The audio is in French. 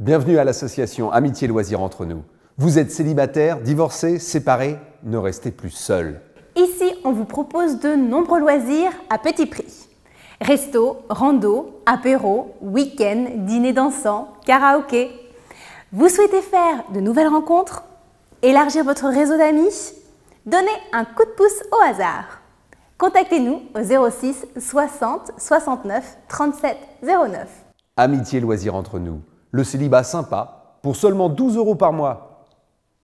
Bienvenue à l'association Amitié Loisirs entre nous. Vous êtes célibataire, divorcé, séparé, ne restez plus seul. Ici, on vous propose de nombreux loisirs à petit prix. Resto, rando, apéro, week-end, dîner dansant, karaoké. Vous souhaitez faire de nouvelles rencontres Élargir votre réseau d'amis Donnez un coup de pouce au hasard. Contactez-nous au 06 60 69 37 09. Amitié Loisirs entre nous le célibat sympa pour seulement 12 euros par mois